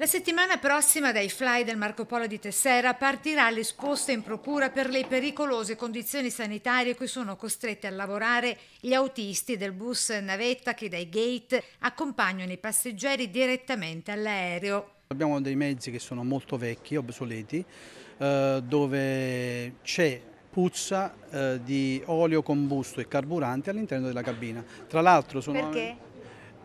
La settimana prossima dai fly del Marco Polo di Tessera partirà l'esposta in procura per le pericolose condizioni sanitarie cui sono costretti a lavorare gli autisti del bus navetta che dai gate accompagnano i passeggeri direttamente all'aereo. Abbiamo dei mezzi che sono molto vecchi, obsoleti, eh, dove c'è puzza eh, di olio, combusto e carburante all'interno della cabina. Tra l'altro sono... Perché?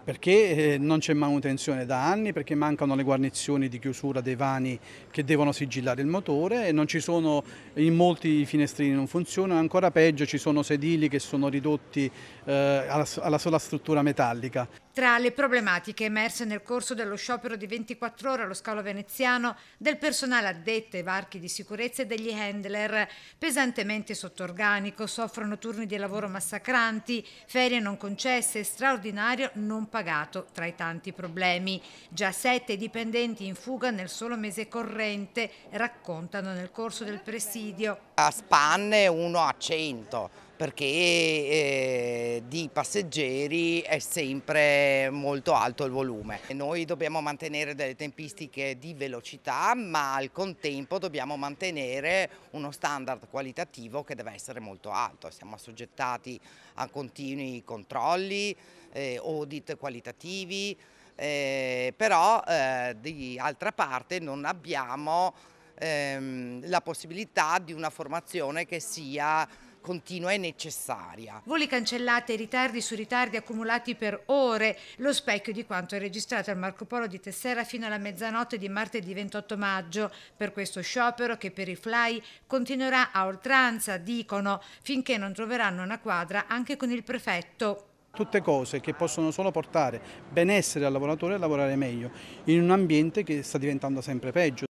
perché eh, non c'è manutenzione da anni, perché mancano le guarnizioni di chiusura dei vani che devono sigillare il motore, e non ci sono, in molti i finestrini non funzionano, ancora peggio ci sono sedili che sono ridotti eh, alla, alla sola struttura metallica. Tra le problematiche emerse nel corso dello sciopero di 24 ore allo scalo veneziano del personale addetto ai varchi di sicurezza e degli handler, pesantemente sotto organico, soffrono turni di lavoro massacranti, ferie non concesse e straordinario non pagato tra i tanti problemi. Già sette dipendenti in fuga nel solo mese corrente raccontano nel corso del presidio. A spanne uno a cento perché eh, di passeggeri è sempre molto alto il volume. Noi dobbiamo mantenere delle tempistiche di velocità ma al contempo dobbiamo mantenere uno standard qualitativo che deve essere molto alto. Siamo assoggettati a continui controlli, eh, audit qualitativi, eh, però eh, di altra parte non abbiamo ehm, la possibilità di una formazione che sia continua e necessaria. Voli cancellati, ritardi su ritardi accumulati per ore, lo specchio di quanto è registrato al Marco Polo di Tessera fino alla mezzanotte di martedì 28 maggio. Per questo sciopero che per i fly continuerà a oltranza, dicono, finché non troveranno una quadra anche con il prefetto tutte cose che possono solo portare benessere al lavoratore e lavorare meglio in un ambiente che sta diventando sempre peggio.